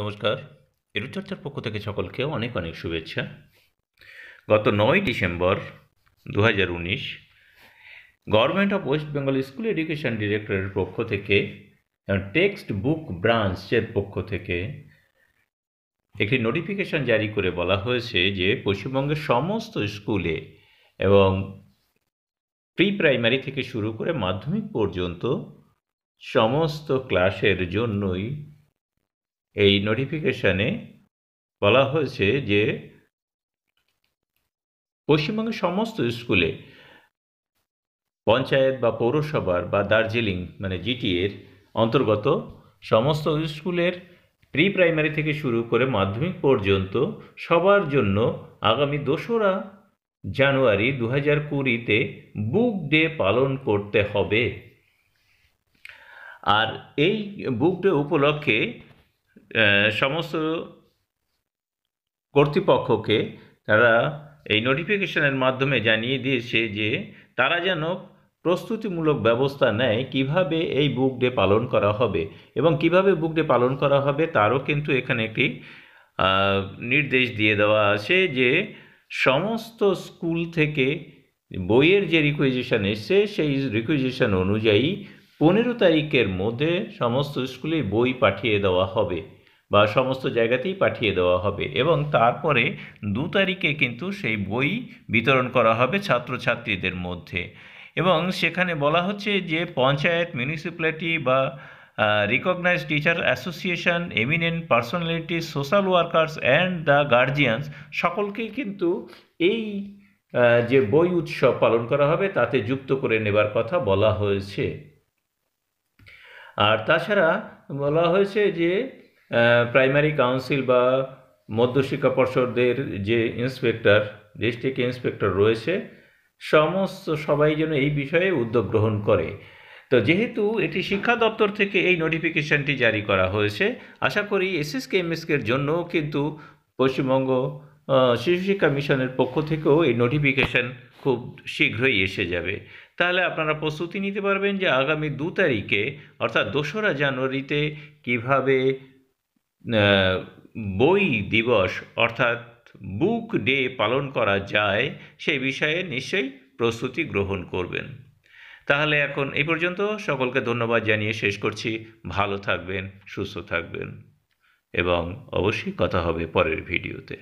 নমস্কার এরুচর্চার পক্ষ থেকে সকলকে অনেক অনেক শুভেচ্ছা গত নয় ডিসেম্বর দু হাজার উনিশ government of West Bengal school education ডিরেক্টরের পক্ষ থেকে টেক্সট বুক ব্রাঞ্চের পক্ষ থেকে একটি নোটিফিকেশন জারি করে বলা হয়েছে যে পশ্চিমবঙ্গের সমস্ত স্কুলে এবং প্রি প্রাইমারি থেকে শুরু করে মাধ্যমিক পর্যন্ত সমস্ত ক্লাসের জন্যই এই নোটিফিকেশানে বলা হয়েছে যে পশ্চিমবঙ্গের সমস্ত স্কুলে পঞ্চায়েত বা পৌরসভার বা দার্জিলিং মানে জিটিএর অন্তর্গত সমস্ত স্কুলের প্রি প্রাইমারি থেকে শুরু করে মাধ্যমিক পর্যন্ত সবার জন্য আগামী দোসরা জানুয়ারি দু হাজার কুড়িতে বুক ডে পালন করতে হবে আর এই বুক ডে উপলক্ষে সমস্ত কর্তৃপক্ষকে তারা এই নোটিফিকেশনের মাধ্যমে জানিয়ে দিয়েছে যে তারা যেন প্রস্তুতিমূলক ব্যবস্থা নেয় কিভাবে এই বুক ডে পালন করা হবে এবং কিভাবে বুক ডে পালন করা হবে তারও কিন্তু এখানে একটি নির্দেশ দিয়ে দেওয়া আছে যে সমস্ত স্কুল থেকে বইয়ের যে রিকুইজিশন এসছে সেই রিকুয়েজেশন অনুযায়ী পনেরো তারিখের মধ্যে সমস্ত স্কুলে বই পাঠিয়ে দেওয়া হবে বা সমস্ত জায়গাতেই পাঠিয়ে দেওয়া হবে এবং তারপরে দু তারিখে কিন্তু সেই বই বিতরণ করা হবে ছাত্রছাত্রীদের মধ্যে এবং সেখানে বলা হচ্ছে যে পঞ্চায়েত মিউনিসিপ্যালিটি বা recognise teacher association eminent personality social workers and the guardians সকলকেই কিন্তু এই যে বই উৎসব পালন করা হবে তাতে যুক্ত করে নেবার কথা বলা হয়েছে আর তাছাড়া বলা হয়েছে যে প্রাইমারি কাউন্সিল বা মধ্যশিক্ষা পর্ষদের যে ইন্সপেক্টর ডিস্ট্রিক্ট ইন্সপেক্টর রয়েছে সমস্ত সবাই যেন এই বিষয়ে উদ্যোগ গ্রহণ করে তো যেহেতু এটি শিক্ষা দপ্তর থেকে এই নোটিফিকেশনটি জারি করা হয়েছে আশা করি এসএসকে এমএসকের জন্য কিন্তু পশ্চিমবঙ্গ শিশু শিক্ষা মিশনের পক্ষ থেকেও এই নোটিফিকেশন খুব শীঘ্রই এসে যাবে তাহলে আপনারা প্রস্তুতি নিতে পারবেন যে আগামী দু তারিখে অর্থাৎ দোসরা জানুয়ারিতে কিভাবে বই দিবস অর্থাৎ বুক ডে পালন করা যায় সেই বিষয়ে নিশ্চয়ই প্রস্তুতি গ্রহণ করবেন তাহলে এখন এই পর্যন্ত সকলকে ধন্যবাদ জানিয়ে শেষ করছি ভালো থাকবেন সুস্থ থাকবেন এবং অবশ্যই কথা হবে পরের ভিডিওতে